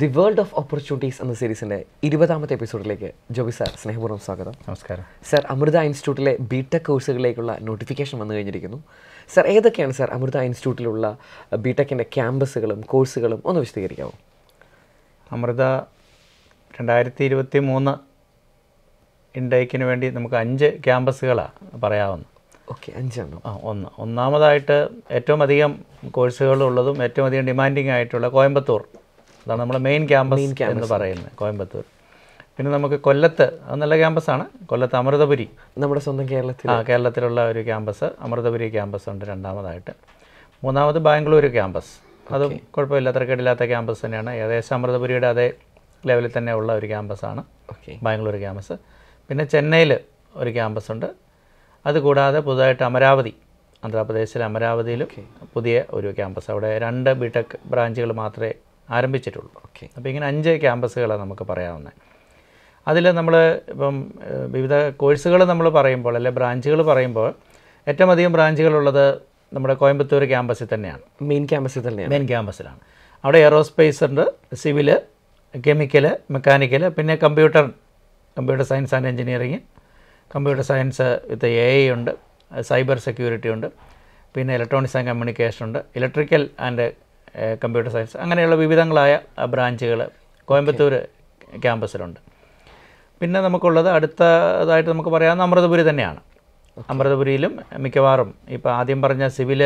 the world of opportunities എന്ന സീരീസിൻ്റെ ഇരുപതാമത്തെ എപ്പിസോഡിലേക്ക് ജോബി സാർ സ്നേഹപൂർവ്വം സ്വാഗതം നമസ്കാരം സാർ അമൃത ഇൻസ്റ്റിറ്റ്യൂട്ടിലെ ബി ടെക് കോഴ്സുകളിലേക്കുള്ള നോട്ടിഫിക്കേഷൻ വന്നു കഴിഞ്ഞിരിക്കുന്നു സാർ ഏതൊക്കെയാണ് സാർ അമൃത ഇൻസ്റ്റിറ്റ്യൂട്ടിലുള്ള ബി ടെക്കിൻ്റെ ക്യാമ്പസുകളും കോഴ്സുകളും ഒന്ന് വിശദീകരിക്കാമോ അമൃത രണ്ടായിരത്തി ഇരുപത്തി മൂന്ന് ഇൻടേക്കിന് വേണ്ടി നമുക്ക് അഞ്ച് ക്യാമ്പസുകളാണ് പറയാവുന്നത് ഓക്കെ അഞ്ചാണ് ആ ഒന്ന് ഒന്നാമതായിട്ട് ഏറ്റവും അധികം കോഴ്സുകളുള്ളതും ഏറ്റവും അധികം ഡിമാൻഡിങ് ആയിട്ടുള്ള കോയമ്പത്തൂർ അതാണ് നമ്മുടെ മെയിൻ ക്യാമ്പസ് എന്ന് പറയുന്നത് കോയമ്പത്തൂർ പിന്നെ നമുക്ക് കൊല്ലത്ത് അത് നല്ല ക്യാമ്പസാണ് കൊല്ലത്ത് അമൃതപുരി നമ്മുടെ സ്വന്തം കേരളത്തിൽ ആ കേരളത്തിലുള്ള ഒരു ക്യാമ്പസ് അമൃതപുരി ക്യാമ്പസ് ഉണ്ട് രണ്ടാമതായിട്ട് മൂന്നാമത് ബാംഗ്ലൂർ ക്യാമ്പസ് അതും കുഴപ്പമില്ല തിരക്കേടില്ലാത്ത ക്യാമ്പസ് തന്നെയാണ് ഏകദേശം അമൃതപുരിയുടെ അതേ ലെവലിൽ തന്നെ ഉള്ള ഒരു ക്യാമ്പസാണ് ബാംഗ്ലൂർ ക്യാമ്പസ് പിന്നെ ചെന്നൈയിൽ ഒരു ക്യാമ്പസ് ഉണ്ട് അതുകൂടാതെ പുതുതായിട്ട് അമരാവതി ആന്ധ്രാപ്രദേശിലെ അമരാവതിയിലും പുതിയ ഒരു ക്യാമ്പസ് അവിടെ രണ്ട് ബിടെക് ബ്രാഞ്ചുകൾ മാത്രമേ ആരംഭിച്ചിട്ടുള്ളൂ ഓക്കെ അപ്പോൾ ഇങ്ങനെ അഞ്ച് ക്യാമ്പസുകളാണ് നമുക്ക് പറയാവുന്നത് അതിൽ നമ്മൾ ഇപ്പം വിവിധ കോഴ്സുകൾ നമ്മൾ പറയുമ്പോൾ അല്ലെ ബ്രാഞ്ചുകൾ പറയുമ്പോൾ ഏറ്റവും അധികം ബ്രാഞ്ചുകളുള്ളത് നമ്മുടെ കോയമ്പത്തൂർ ക്യാമ്പസിൽ തന്നെയാണ് മെയിൻ ക്യാമ്പസിൽ തന്നെയാണ് മെയിൻ ക്യാമ്പസിലാണ് അവിടെ എയറോസ്പേസ് ഉണ്ട് സിവില് കെമിക്കല് മെക്കാനിക്കൽ പിന്നെ computer computer science and engineering computer science with A I ഉണ്ട് സൈബർ സെക്യൂരിറ്റി ഉണ്ട് പിന്നെ ഇലക്ട്രോണിക്സ് ആൻഡ് കമ്മ്യൂണിക്കേഷൻ ഉണ്ട് ഇലക്ട്രിക്കൽ ആൻഡ് കമ്പ്യൂട്ടർ സയൻസ് അങ്ങനെയുള്ള വിവിധങ്ങളായ ബ്രാഞ്ചുകൾ കോയമ്പത്തൂർ ക്യാമ്പസിലുണ്ട് പിന്നെ നമുക്കുള്ളത് അടുത്തതായിട്ട് നമുക്ക് പറയാവുന്ന അമൃതപുരി തന്നെയാണ് അമൃതപുരിയിലും മിക്കവാറും ഇപ്പോൾ ആദ്യം പറഞ്ഞ സിവിൽ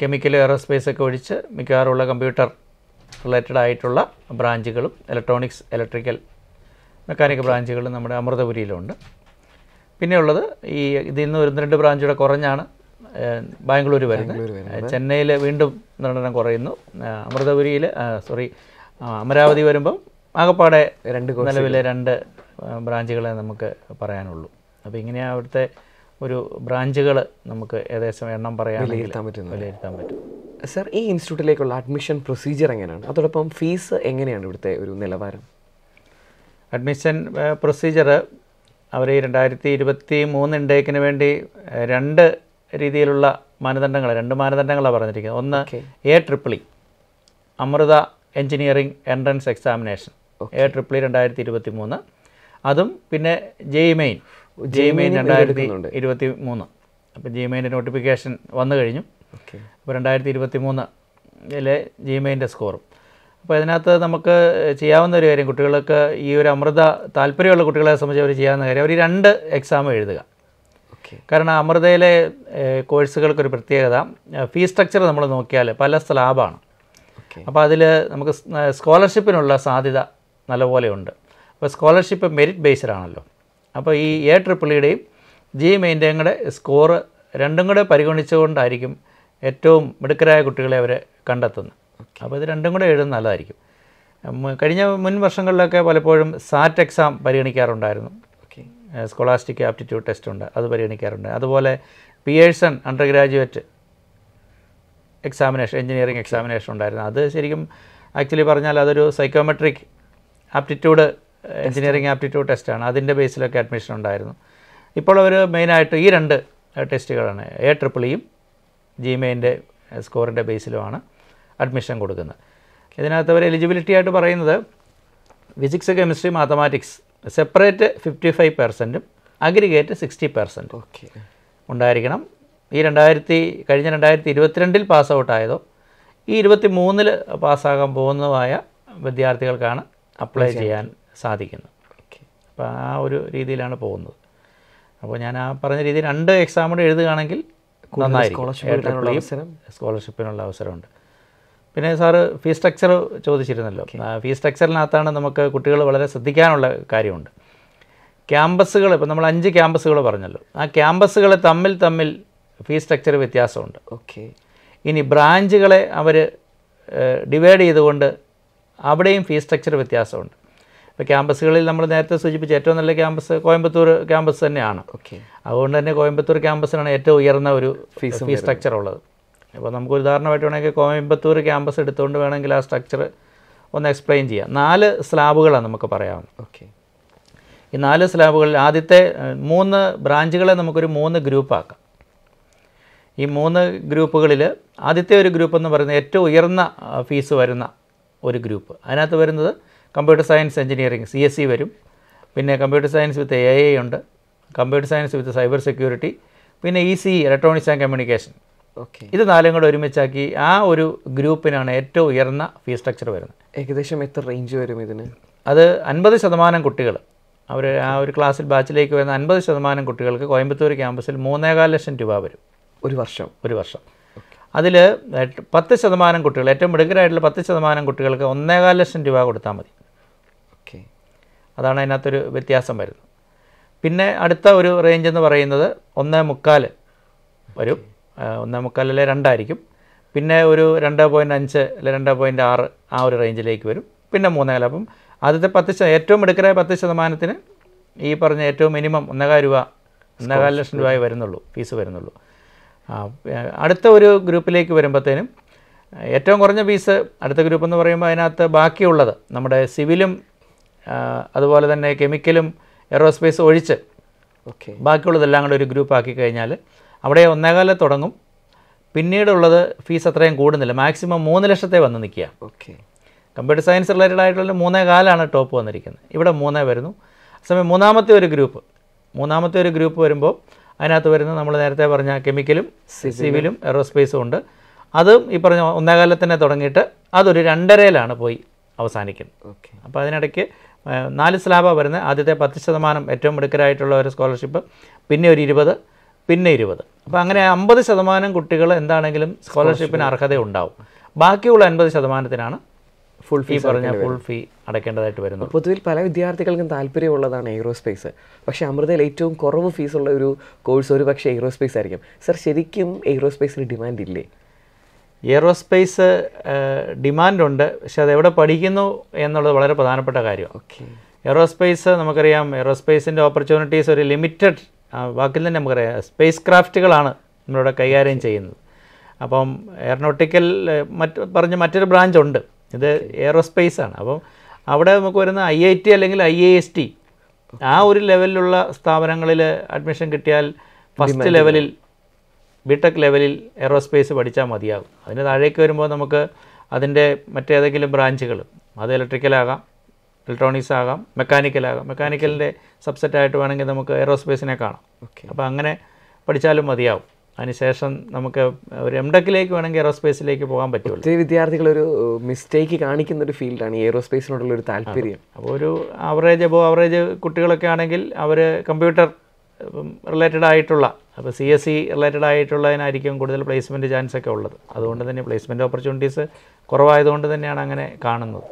കെമിക്കൽ എയറോസ്പേസ് ഒക്കെ ഒഴിച്ച് മിക്കവാറും ഉള്ള കമ്പ്യൂട്ടർ റിലേറ്റഡ് ആയിട്ടുള്ള ബ്രാഞ്ചുകളും ഇലക്ട്രോണിക്സ് ഇലക്ട്രിക്കൽ മെക്കാനിക്കൽ ബ്രാഞ്ചുകളും നമ്മുടെ അമൃതപുരിയിലുണ്ട് പിന്നെയുള്ളത് ഈ ഇതിൽ നിന്ന് ഒരു രണ്ട് ബ്രാഞ്ച് കുറഞ്ഞാണ് ബാംഗ്ലൂർ വരുന്നത് ചെന്നൈയിൽ വീണ്ടും നടനം കുറയുന്നു അമൃതപുരിയിൽ സോറി അമരാവതി വരുമ്പം ആകപ്പാടെ രണ്ട് നിലവിലെ രണ്ട് ബ്രാഞ്ചുകളെ നമുക്ക് പറയാനുള്ളൂ അപ്പോൾ ഇങ്ങനെയാണ് അവിടുത്തെ ഒരു ബ്രാഞ്ചുകൾ നമുക്ക് ഏകദേശം എണ്ണം പറയാൻ വിലയിരുത്താൻ പറ്റും വിലയിരുത്താൻ പറ്റും സർ ഈ ഇൻസ്റ്റിറ്റ്യൂട്ടിലേക്കുള്ള അഡ്മിഷൻ പ്രൊസീജിയർ എങ്ങനെയാണ് അതോടൊപ്പം ഫീസ് എങ്ങനെയാണ് ഇവിടുത്തെ ഒരു നിലവാരം അഡ്മിഷൻ പ്രൊസീജിയർ അവർ രണ്ടായിരത്തി ഇരുപത്തി മൂന്ന് ഇൻടേക്കിന് വേണ്ടി രണ്ട് രീതിയിലുള്ള മാനദണ്ഡങ്ങൾ രണ്ട് മാനദണ്ഡങ്ങളാണ് പറഞ്ഞിരിക്കുന്നത് ഒന്ന് A triple e, Amrita engineering entrance examination A triple e രണ്ടായിരത്തി ഇരുപത്തി മൂന്ന് അതും പിന്നെ ജെയ് മെയിൻ ജെയ് മെയിൻ രണ്ടായിരത്തി ഇരുപത്തി മൂന്ന് അപ്പോൾ ജി മെയിൻ്റെ നോട്ടിഫിക്കേഷൻ വന്നു കഴിഞ്ഞു അപ്പോൾ രണ്ടായിരത്തി ഇരുപത്തി മൂന്നിലെ ജി മെയിൻ്റെ e സ്കോറും അപ്പോൾ ഇതിനകത്ത് നമുക്ക് ചെയ്യാവുന്ന ഒരു കാര്യം കുട്ടികൾക്ക് ഈ ഒരു അമൃത താല്പര്യമുള്ള കുട്ടികളെ സംബന്ധിച്ച് അവർ ചെയ്യാവുന്ന കാര്യം അവർ രണ്ട് എക്സാം എഴുതുക കാരണം അമൃതയിലെ കോഴ്സുകൾക്ക് ഒരു പ്രത്യേകത ഫീ സ്ട്രക്ചർ നമ്മൾ നോക്കിയാൽ പല സ്ലാബാണ് അപ്പോൾ അതിൽ നമുക്ക് സ്കോളർഷിപ്പിനുള്ള സാധ്യത നല്ലപോലെ ഉണ്ട് അപ്പോൾ സ്കോളർഷിപ്പ് മെരിറ്റ് ബേസ്ഡ് ആണല്ലോ അപ്പോൾ ഈ എ ട്രിപ്പിൾ ഇയുടെയും ജി മെയിൻ്റെയും കൂടെ സ്കോറ് രണ്ടും കൂടെ പരിഗണിച്ചുകൊണ്ടായിരിക്കും ഏറ്റവും മിടുക്കരായ കുട്ടികളെ അവർ കണ്ടെത്തുന്നത് അപ്പോൾ ഇത് രണ്ടും കൂടെ എഴുതുന്ന നല്ലതായിരിക്കും കഴിഞ്ഞ മുൻ വർഷങ്ങളിലൊക്കെ പലപ്പോഴും സാറ്റ് എക്സാം പരിഗണിക്കാറുണ്ടായിരുന്നു സ്കോളാസ്റ്റിക് ആപ്റ്റിറ്റ്യൂഡ് ടെസ്റ്റ് ഉണ്ട് അത് പരിഗണിക്കാറുണ്ട് അതുപോലെ Pearson undergraduate examination engineering examination ഉണ്ടായിരുന്നു അത് ശരിക്കും ആക്ച്വലി പറഞ്ഞാൽ അതൊരു സൈക്കോമെട്രിക് ആപ്റ്റിറ്റ്യൂഡ് എഞ്ചിനീയറിംഗ് ആപ്റ്റിറ്റ്യൂഡ് ടെസ്റ്റാണ് അതിൻ്റെ ബേസിലൊക്കെ അഡ്മിഷൻ ഉണ്ടായിരുന്നു ഇപ്പോൾ അവർ മെയിനായിട്ട് ഈ രണ്ട് ടെസ്റ്റുകളാണ് എ ട്രിപ്പിൾ ഇയും ജിമെയിൻ്റെ സ്കോറിൻ്റെ ബേസിലുമാണ് അഡ്മിഷൻ കൊടുക്കുന്നത് ഇതിനകത്ത് അവർ എലിജിബിലിറ്റി ആയിട്ട് പറയുന്നത് physics chemistry mathematics separate fifty five പെർസെൻറ്റും അഗ്രിഗേറ്റ് സിക്സ്റ്റി പെർസെൻറ്റ് ഓക്കെ ഉണ്ടായിരിക്കണം ഈ രണ്ടായിരത്തി കഴിഞ്ഞ രണ്ടായിരത്തി ഇരുപത്തിരണ്ടിൽ പാസ് ഔട്ടായതോ ഈ ഇരുപത്തി മൂന്നിൽ പാസ്സാകാൻ പോകുന്നതുമായ വിദ്യാർത്ഥികൾക്കാണ് അപ്ലൈ ചെയ്യാൻ സാധിക്കുന്നത് അപ്പോൾ ആ ഒരു രീതിയിലാണ് പോകുന്നത് അപ്പോൾ ഞാൻ ആ പറഞ്ഞ രീതിയിൽ രണ്ട് എക്സാം കൂടെ എഴുതുകയാണെങ്കിൽ നന്നായിരിക്കും സ്കോളർഷിപ്പിനുള്ള അവസരമുണ്ട് പിന്നെ സാറ് ഫീ സ്ട്രക്ചർ ചോദിച്ചിരുന്നല്ലോ ഫീ സ്ട്രക്ചറിനകത്താണ് നമുക്ക് കുട്ടികൾ വളരെ ശ്രദ്ധിക്കാനുള്ള കാര്യമുണ്ട് ക്യാമ്പസുകൾ ഇപ്പോൾ നമ്മൾ അഞ്ച് ക്യാമ്പസുകൾ പറഞ്ഞല്ലോ ആ ക്യാമ്പസുകൾ തമ്മിൽ തമ്മിൽ ഫീ സ്ട്രക്ചർ വ്യത്യാസമുണ്ട് ഓക്കെ ഇനി ബ്രാഞ്ചുകളെ അവർ ഡിവൈഡ് ചെയ്തുകൊണ്ട് അവിടെയും ഫീ സ്ട്രക്ചർ വ്യത്യാസമുണ്ട് ഇപ്പോൾ ക്യാമ്പസുകളിൽ നമ്മൾ നേരത്തെ സൂചിപ്പിച്ച ഏറ്റവും നല്ല ക്യാമ്പസ് കോയമ്പത്തൂർ ക്യാമ്പസ് തന്നെയാണ് ഓക്കെ അതുകൊണ്ട് തന്നെ കോയമ്പത്തൂർ ക്യാമ്പസിനാണ് ഏറ്റവും ഉയർന്ന ഒരു ഫീസ് ഫീ സ്ട്രക്ചർ ഉള്ളത് ഇപ്പോൾ നമുക്ക് ഒരു ഉദാഹരണമായിട്ട് വേണമെങ്കിൽ കോയമ്പത്തൂർ ക്യാമ്പസ് എടുത്തുകൊണ്ട് വേണമെങ്കിൽ ആ സ്ട്രക്ചർ ഒന്ന് എക്സ്പ്ലെയിൻ ചെയ്യാം നാല് സ്ലാബുകളാണ് നമുക്ക് പറയാം ഓക്കെ ഈ നാല് സ്ലാബുകളിൽ ആദ്യത്തെ മൂന്ന് ബ്രാഞ്ചുകളെ നമുക്കൊരു മൂന്ന് ഗ്രൂപ്പാക്കാം ഈ മൂന്ന് ഗ്രൂപ്പുകളിൽ ആദ്യത്തെ ഒരു ഗ്രൂപ്പ് എന്ന് പറയുന്നത് ഏറ്റവും ഉയർന്ന ഫീസ് വരുന്ന ഒരു ഗ്രൂപ്പ് അതിനകത്ത് വരുന്നത് computer science engineering C S C വരും പിന്നെ computer science with A I ഉണ്ട് computer science with cyber security പിന്നെ E C electronics and communication ഇത് നാലും കൂടെ ഒരുമിച്ചാക്കി ആ ഒരു ഗ്രൂപ്പിനാണ് ഏറ്റവും ഉയർന്ന ഫീസ് സ്ട്രക്ചർ വരുന്നത് ഏകദേശം എത്ര റേഞ്ച് വരും ഇതിന് അത് അൻപത് ശതമാനം കുട്ടികൾ അവർ ആ ഒരു ക്ലാസ്സിൽ ബാച്ചിലേക്ക് വരുന്ന അൻപത് ശതമാനം കുട്ടികൾക്ക് കോയമ്പത്തൂർ ക്യാമ്പസിൽ മൂന്നേകാല് ലക്ഷം രൂപ വരും ഒരു വർഷം ഒരു വർഷം അതിൽ പത്ത് ശതമാനം കുട്ടികൾ ഏറ്റവും മിടുക്കരായിട്ടുള്ള പത്ത് ശതമാനം കുട്ടികൾക്ക് ഒന്നേകാൽ ലക്ഷം രൂപ കൊടുത്താൽ മതി ഓക്കെ അതാണ് അതിനകത്തൊരു വ്യത്യാസം വരുന്നത് പിന്നെ അടുത്ത ഒരു റേഞ്ച് എന്ന് പറയുന്നത് ഒന്നേ മുക്കാൽ വരും ഒന്നേ മുക്കാൽ രണ്ടായിരിക്കും പിന്നെ ഒരു രണ്ട് പോയിൻറ്റ് അഞ്ച് അല്ലെ രണ്ട് പോയിൻറ്റ് ആറ് ആ ഒരു റേഞ്ചിലേക്ക് വരും പിന്നെ കാലം അപ്പം ആദ്യത്തെ പത്ത് ഏറ്റവും മിടുക്കരായ പത്ത് ശതമാനത്തിന് ഈ പറഞ്ഞ ഏറ്റവും മിനിമം ഒന്നേകാല രൂപ ഒന്നേകാല ലക്ഷം രൂപയെ വരുന്നുള്ളൂ ഫീസ് വരുന്നുള്ളൂ അടുത്ത ഒരു ഗ്രൂപ്പിലേക്ക് വരുമ്പോഴത്തേനും ഏറ്റവും കുറഞ്ഞ ഫീസ് അടുത്ത ഗ്രൂപ്പ് എന്ന് പറയുമ്പോൾ അതിനകത്ത് ബാക്കിയുള്ളത് നമ്മുടെ സിവിലും അതുപോലെ തന്നെ കെമിക്കലും എയറോസ്പേസ് ഒഴിച്ച് ബാക്കിയുള്ളതെല്ലാം കൂടെ ഒരു ഗ്രൂപ്പാക്കി കഴിഞ്ഞാൽ അവിടെ ഒന്നേകാലം തുടങ്ങും പിന്നീടുള്ളത് ഫീസ് അത്രയും കൂടുന്നില്ല മാക്സിമം മൂന്ന് ലക്ഷത്തെ വന്ന് നിൽക്കുക ഓക്കെ കമ്പ്യൂട്ടർ സയൻസ് റിലേറ്റഡ് ആയിട്ടുള്ള മൂന്നേ കാലാണ് ടോപ്പ് വന്നിരിക്കുന്നത് ഇവിടെ മൂന്നേ വരുന്നു അതേസമയം മൂന്നാമത്തെ ഒരു ഗ്രൂപ്പ് മൂന്നാമത്തെ ഒരു ഗ്രൂപ്പ് വരുമ്പോൾ അതിനകത്ത് വരുന്ന നമ്മൾ നേരത്തെ പറഞ്ഞ കെമിക്കലും സിവിലും എറോസ്പേസും ഉണ്ട് അതും ഈ പറഞ്ഞ ഒന്നേകാലം തന്നെ തുടങ്ങിയിട്ട് അതൊരു രണ്ടരയിലാണ് പോയി അവസാനിക്കുന്നത് ഓക്കെ അപ്പോൾ അതിനിടയ്ക്ക് നാല് സ്ലാബാണ് വരുന്നത് ആദ്യത്തെ പത്ത് ശതമാനം ഏറ്റവും മിടുക്കരായിട്ടുള്ള ഒരു സ്കോളർഷിപ്പ് പിന്നെ ഒരു ഇരുപത് പിന്നെ ഇരുപത് അപ്പോൾ അങ്ങനെ അമ്പത് ശതമാനം കുട്ടികൾ എന്താണെങ്കിലും സ്കോളർഷിപ്പിന് അർഹത ഉണ്ടാവും ബാക്കിയുള്ള അൻപത് ശതമാനത്തിനാണ് ഫുൾ ഫീ പറഞ്ഞ ഫുൾ ഫീ അടയ്ക്കേണ്ടതായിട്ട് വരുന്നു പൊതുവിൽ പല വിദ്യാർത്ഥികൾക്കും താല്പര്യമുള്ളതാണ് എയ്റോസ്പേസ് പക്ഷേ അമൃതയിൽ ഏറ്റവും കുറവ് ഫീസുള്ള ഒരു കോഴ്സ് ഒരു പക്ഷേ എയ്റോസ്പേസ് ആയിരിക്കും സർ ശരിക്കും എയ്റോസ്പേസിന് ഡിമാൻഡ് ഇല്ലേ എയ്റോസ്പേസ് ഡിമാൻഡുണ്ട് പക്ഷെ അത് എവിടെ പഠിക്കുന്നു എന്നുള്ളത് വളരെ പ്രധാനപ്പെട്ട കാര്യമാണ് ഓക്കെ എയ്റോസ്പേസ് നമുക്കറിയാം എയ്റോസ്പേസിൻ്റെ ഓപ്പർച്യൂണിറ്റീസ് ഒരു ലിമിറ്റഡ് ആ വാക്കിൽ തന്നെ നമുക്കറിയാം സ്പേസ് ക്രാഫ്റ്റുകളാണ് നമ്മളിവിടെ കൈകാര്യം ചെയ്യുന്നത് അപ്പം എയറോനോട്ടിക്കൽ മറ്റ് പറഞ്ഞ മറ്റൊരു ബ്രാഞ്ച് ഉണ്ട് ഇത് എയറോസ്പേസ് ആണ് അപ്പം അവിടെ നമുക്ക് വരുന്ന ഐ ഐ ടി അല്ലെങ്കിൽ ഐ എ എസ് ടി ആ ഒരു ലെവലിലുള്ള സ്ഥാപനങ്ങളിൽ അഡ്മിഷൻ കിട്ടിയാൽ ഫസ്റ്റ് ലെവലിൽ ബിടെക് ലെവലിൽ എയറോസ്പേസ് പഠിച്ചാൽ മതിയാകും അതിന് താഴേക്ക് വരുമ്പോൾ നമുക്ക് അതിൻ്റെ മറ്റേതെങ്കിലും ബ്രാഞ്ചുകൾ അത് ഇലക്ട്രിക്കലാകാം ഇലക്ട്രോണിക്സ് ആകാം ആകാം മെക്കാനിക്കലിൻ്റെ ആയിട്ട് വേണമെങ്കിൽ നമുക്ക് എയറോസ്പേസിനെ കാണാം ഓക്കെ അപ്പോൾ അങ്ങനെ പഠിച്ചാലും മതിയാവും അതിനുശേഷം നമുക്ക് ഒരു എം ടെക്കിലേക്ക് വേണമെങ്കിൽ എയറോസ്പേസിലേക്ക് പോകാൻ പറ്റുള്ളൂ ഒത്തിരി വിദ്യാർത്ഥികൾ ഒരു മിസ്റ്റേക്ക് കാണിക്കുന്ന ഒരു ഫീൽഡാണ് എയറോസ്പേസിനോടുള്ള ഒരു താല്പര്യം അപ്പോൾ ഒരു ആവറേജ് അബോ ആവറേജ് കുട്ടികളൊക്കെ ആണെങ്കിൽ അവർ കമ്പ്യൂട്ടർ റിലേറ്റഡ് ആയിട്ടുള്ള അപ്പോൾ സി എസ് സി റിലേറ്റഡ് ആയിട്ടുള്ളതിനായിരിക്കും കൂടുതൽ പ്ലേസ്മെൻറ്റ് ചാൻസ് ഒക്കെ ഉള്ളത് അതുകൊണ്ട് തന്നെ പ്ലേസ്മെൻറ്റ് ഓപ്പർച്യൂണിറ്റീസ് കുറവായതുകൊണ്ട് തന്നെയാണ് അങ്ങനെ കാണുന്നത്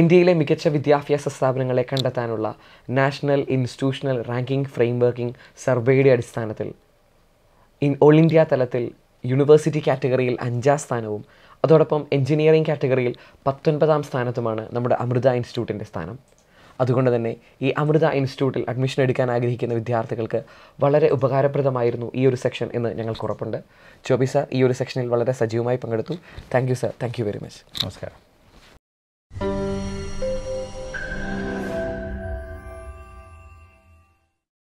ഇന്ത്യയിലെ മികച്ച വിദ്യാഭ്യാസ സ്ഥാപനങ്ങളെ കണ്ടെത്താനുള്ള നാഷണൽ ഇൻസ്റ്റിറ്റ്യൂഷണൽ റാങ്കിംഗ് ഫ്രെയിംവർക്കിംഗ് സർവേയുടെ അടിസ്ഥാനത്തിൽ ഇൻ ഓൾ ഇന്ത്യ തലത്തിൽ യൂണിവേഴ്സിറ്റി കാറ്റഗറിയിൽ അഞ്ചാം സ്ഥാനവും അതോടൊപ്പം എഞ്ചിനീയറിംഗ് കാറ്റഗറിയിൽ പത്തൊൻപതാം സ്ഥാനത്തുമാണ് നമ്മുടെ അമൃത ഇൻസ്റ്റിറ്റ്യൂട്ടിൻ്റെ സ്ഥാനം അതുകൊണ്ട് തന്നെ ഈ അമൃത ഇൻസ്റ്റിറ്റ്യൂട്ടിൽ അഡ്മിഷൻ എടുക്കാൻ ആഗ്രഹിക്കുന്ന വിദ്യാർത്ഥികൾക്ക് വളരെ ഉപകാരപ്രദമായിരുന്നു ഈ ഒരു സെക്ഷൻ എന്ന് ഞങ്ങൾക്ക് ഉറപ്പുണ്ട് ചോബി സാർ ഈ ഒരു സെക്ഷനിൽ വളരെ സജീവമായി പങ്കെടുത്തു thank you sir thank you very much നമസ്കാരം